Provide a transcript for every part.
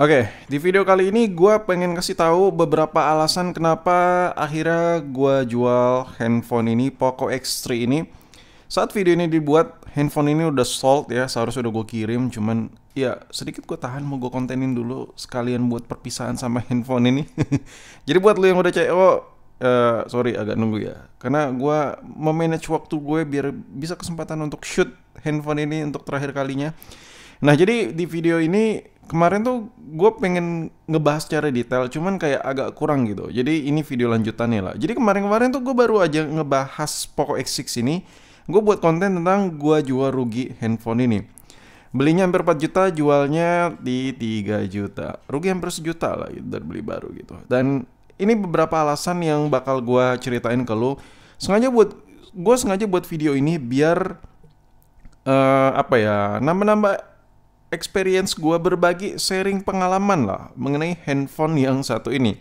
Oke, okay, di video kali ini gue pengen kasih tahu beberapa alasan kenapa akhirnya gue jual handphone ini, Poco X3 ini. Saat video ini dibuat, handphone ini udah sold ya, seharusnya udah gue kirim, cuman ya sedikit gue tahan mau gue kontenin dulu sekalian buat perpisahan sama handphone ini. Jadi buat lo yang udah CEO, Uh, eh, sorry agak nunggu ya karena gue memanage waktu gue biar bisa kesempatan untuk shoot handphone ini untuk terakhir kalinya Nah jadi di video ini kemarin tuh gue pengen ngebahas secara detail, cuman kayak agak kurang gitu. Jadi ini video lanjutannya lah. Jadi kemarin-kemarin tuh gue baru aja ngebahas Poco X6 ini. Gue buat konten tentang gue jual rugi handphone ini. Belinya hampir 4 juta, jualnya di 3 juta. Rugi hampir sejuta lah gitu, dari beli baru gitu. Dan ini beberapa alasan yang bakal gue ceritain ke lo. Sengaja buat, gue sengaja buat video ini biar... Uh, apa ya nambah-nambah experience gue berbagi sharing pengalaman lah mengenai handphone yang satu ini.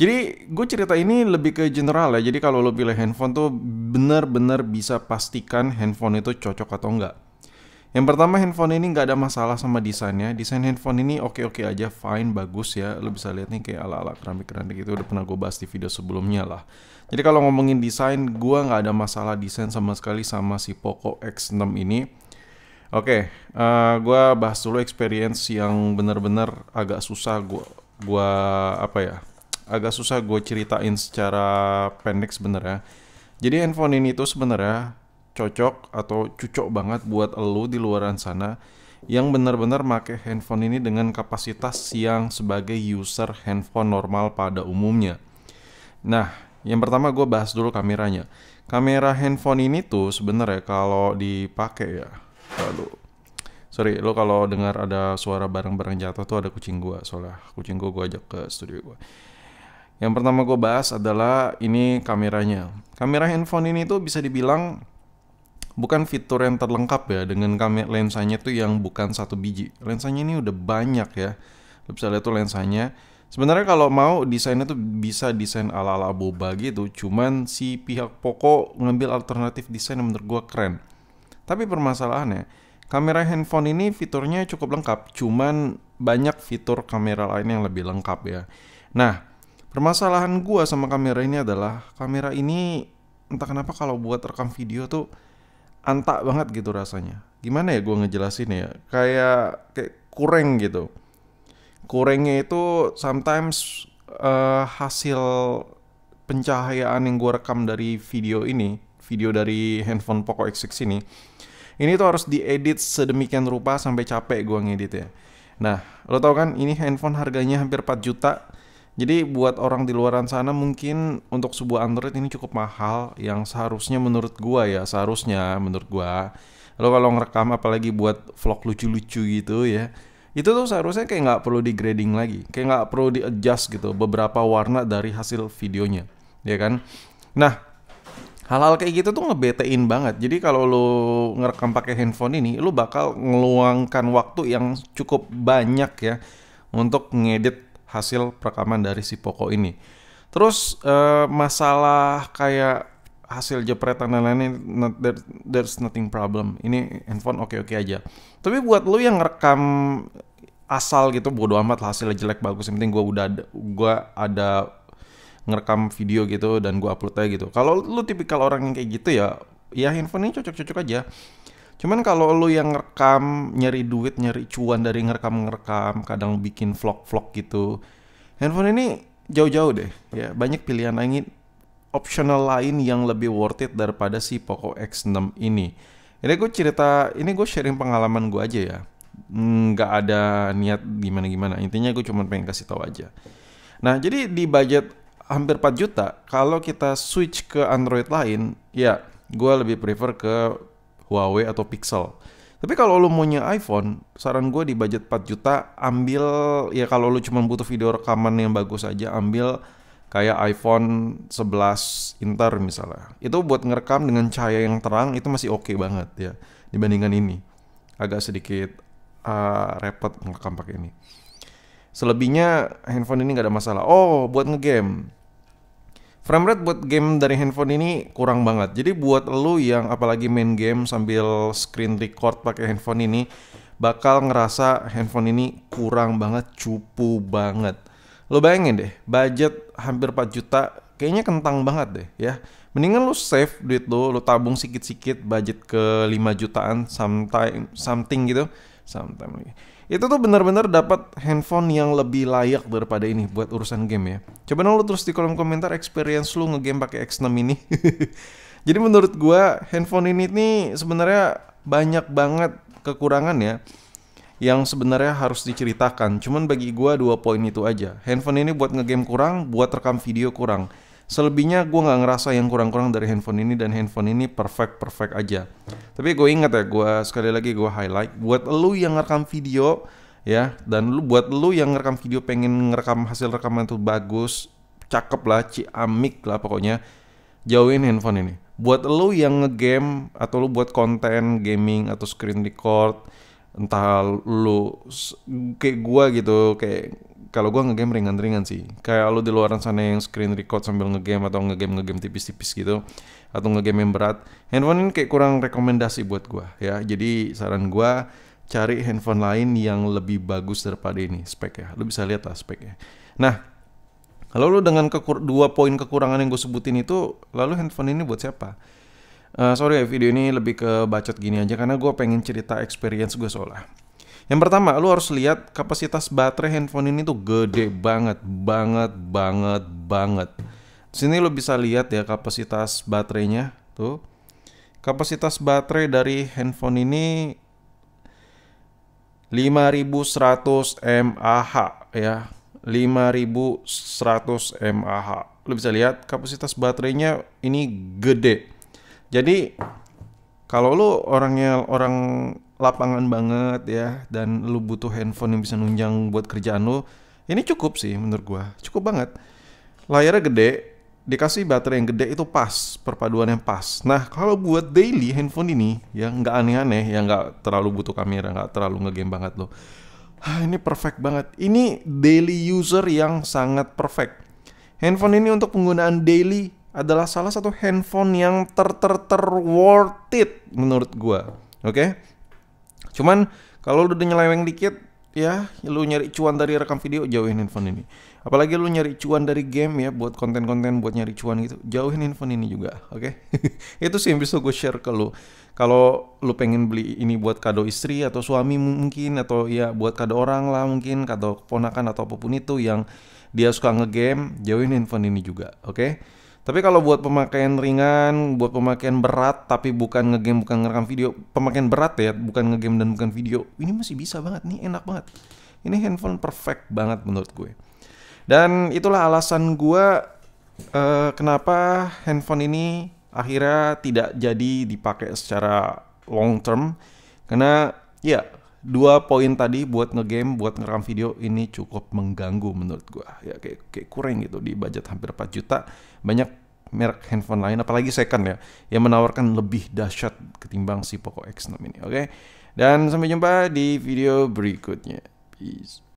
Jadi gue cerita ini lebih ke general ya. Jadi kalau lo pilih handphone tuh benar-benar bisa pastikan handphone itu cocok atau enggak. Yang pertama handphone ini nggak ada masalah sama desainnya. Desain handphone ini oke-oke aja, fine, bagus ya. Lo bisa lihat nih kayak ala-ala keramik-keramik itu udah pernah gue bahas di video sebelumnya lah. Jadi kalau ngomongin desain, gue nggak ada masalah desain sama sekali sama si Poco X6 ini Oke, okay, uh, eh, gue bahas dulu experience yang bener-bener agak susah gue gua apa ya? Agak susah gue ceritain secara pendek sebenarnya. Jadi handphone ini tuh sebenarnya cocok atau cucok banget buat lo di luaran sana yang bener-bener make handphone ini dengan kapasitas yang sebagai user handphone normal pada umumnya. Nah, yang pertama gue bahas dulu kameranya. Kamera handphone ini tuh sebenarnya kalau dipakai ya, lu sorry lo kalau dengar ada suara barang-barang jatuh tuh ada kucing gua soalnya kucing gua gua ajak ke studio gua yang pertama gue bahas adalah ini kameranya. Kamera handphone ini tuh bisa dibilang bukan fitur yang terlengkap ya dengan kamera lensanya tuh yang bukan satu biji. Lensanya ini udah banyak ya. Lo bisa lihat tuh lensanya. Sebenarnya kalau mau desainnya tuh bisa desain ala-ala boba gitu. Cuman si pihak Poco ngambil alternatif desain yang menurut gua keren. Tapi permasalahannya, kamera handphone ini fiturnya cukup lengkap, cuman banyak fitur kamera lain yang lebih lengkap ya. Nah, permasalahan gua sama kamera ini adalah kamera ini entah kenapa kalau buat rekam video tuh antak banget gitu rasanya. Gimana ya gua ngejelasin ya? Kayak kayak kurang gitu. Kurangnya itu sometimes uh, hasil pencahayaan yang gua rekam dari video ini video dari handphone Poco X6 ini ini tuh harus diedit sedemikian rupa sampai capek gua ngedit ya nah lo tau kan ini handphone harganya hampir 4 juta jadi buat orang di luaran sana mungkin untuk sebuah Android ini cukup mahal yang seharusnya menurut gua ya, seharusnya menurut gua. Lo kalau ngerekam apalagi buat vlog lucu-lucu gitu ya, itu tuh seharusnya kayak nggak perlu di grading lagi, kayak nggak perlu di adjust gitu beberapa warna dari hasil videonya, ya kan? Nah, hal-hal kayak gitu tuh ngebetein banget. Jadi kalau lu ngerekam pakai handphone ini, lu bakal ngeluangkan waktu yang cukup banyak ya untuk ngedit hasil perekaman dari si Poco ini. Terus uh, masalah kayak hasil jepretan dan lain not, there, there's nothing problem. Ini handphone oke-oke okay aja. Tapi buat lu yang ngerekam asal gitu bodo amat hasilnya jelek bagus yang penting gue udah gue ada ngerekam video gitu dan gue upload aja gitu. Kalau lu tipikal orang yang kayak gitu ya, ya handphone ini cocok-cocok aja. Cuman kalau lu yang ngerekam, nyari duit, nyari cuan dari ngerekam-ngerekam, kadang bikin vlog-vlog gitu, handphone ini jauh-jauh deh. Ya banyak pilihan lain, optional lain yang lebih worth it daripada si Poco X6 ini. Ini gue cerita, ini gue sharing pengalaman gue aja ya. Nggak ada niat gimana-gimana. Intinya gue cuma pengen kasih tahu aja. Nah, jadi di budget hampir 4 juta, kalau kita switch ke Android lain, ya gue lebih prefer ke Huawei atau Pixel. Tapi kalau lo maunya iPhone, saran gue di budget 4 juta, ambil ya kalau lo cuma butuh video rekaman yang bagus aja, ambil kayak iPhone 11 Inter misalnya. Itu buat ngerekam dengan cahaya yang terang itu masih oke okay banget ya dibandingkan ini. Agak sedikit uh, repot ngerekam pakai ini. Selebihnya handphone ini nggak ada masalah. Oh, buat ngegame frame rate buat game dari handphone ini kurang banget. Jadi buat lo yang apalagi main game sambil screen record pakai handphone ini bakal ngerasa handphone ini kurang banget, cupu banget. Lo bayangin deh, budget hampir 4 juta kayaknya kentang banget deh ya. Mendingan lo save duit lo, lo tabung sikit-sikit budget ke 5 jutaan sometime, something gitu sometime lagi. Itu tuh bener-bener dapat handphone yang lebih layak daripada ini buat urusan game ya. Coba nolot terus di kolom komentar experience lu ngegame pakai X6 ini. Jadi menurut gua handphone ini nih sebenarnya banyak banget kekurangan ya yang sebenarnya harus diceritakan. Cuman bagi gua dua poin itu aja. Handphone ini buat ngegame kurang, buat rekam video kurang selebihnya gue nggak ngerasa yang kurang-kurang dari handphone ini dan handphone ini perfect perfect aja tapi gue inget ya gue sekali lagi gue highlight buat lu yang ngerekam video ya dan lu buat lu yang ngerekam video pengen ngerekam hasil rekaman itu bagus cakep lah ciamik lah pokoknya jauhin handphone ini buat lu yang ngegame atau lu buat konten gaming atau screen record entah lu kayak gua gitu kayak kalau gua ngegame ringan-ringan sih kayak lu di luaran sana yang screen record sambil ngegame atau ngegame ngegame tipis-tipis gitu atau ngegame yang berat handphone ini kayak kurang rekomendasi buat gua ya jadi saran gua cari handphone lain yang lebih bagus daripada ini spek ya lu bisa lihat lah speknya nah lu dengan kekur- dua poin kekurangan yang gue sebutin itu lalu handphone ini buat siapa Uh, sorry ya video ini lebih ke bacot gini aja karena gue pengen cerita experience gue soalnya. Yang pertama, lu harus lihat kapasitas baterai handphone ini tuh gede banget, banget, banget, banget. Sini lu bisa lihat ya kapasitas baterainya tuh. Kapasitas baterai dari handphone ini 5100 mAh ya. 5100 mAh. Lu bisa lihat kapasitas baterainya ini gede. Jadi kalau lu orangnya orang lapangan banget ya dan lu butuh handphone yang bisa nunjang buat kerjaan lu, ini cukup sih menurut gua. Cukup banget. Layarnya gede, dikasih baterai yang gede itu pas, perpaduan yang pas. Nah, kalau buat daily handphone ini ya nggak aneh-aneh, yang nggak terlalu butuh kamera, nggak terlalu ngegame banget lo. Ah, ini perfect banget. Ini daily user yang sangat perfect. Handphone ini untuk penggunaan daily adalah salah satu handphone yang ter ter ter worth it menurut gua. Oke. Okay? Cuman kalau lu udah nyeleweng dikit ya lu nyari cuan dari rekam video jauhin handphone ini apalagi lu nyari cuan dari game ya buat konten-konten buat nyari cuan gitu jauhin handphone ini juga oke okay? itu sih yang bisa gue share ke lu kalau lu pengen beli ini buat kado istri atau suami mungkin atau ya buat kado orang lah mungkin kado keponakan atau apapun itu yang dia suka ngegame jauhin handphone ini juga oke okay? Tapi kalau buat pemakaian ringan, buat pemakaian berat tapi bukan ngegame, bukan ngerekam video, pemakaian berat ya, bukan ngegame dan bukan video, ini masih bisa banget nih, enak banget. Ini handphone perfect banget menurut gue. Dan itulah alasan gue uh, kenapa handphone ini akhirnya tidak jadi dipakai secara long term karena ya dua poin tadi buat ngegame, buat ngerekam video ini cukup mengganggu menurut gua. Ya kayak, kayak kurang gitu di budget hampir 4 juta. Banyak merek handphone lain apalagi second ya yang menawarkan lebih dahsyat ketimbang si Poco X6 ini. Oke. Okay? Dan sampai jumpa di video berikutnya. Peace.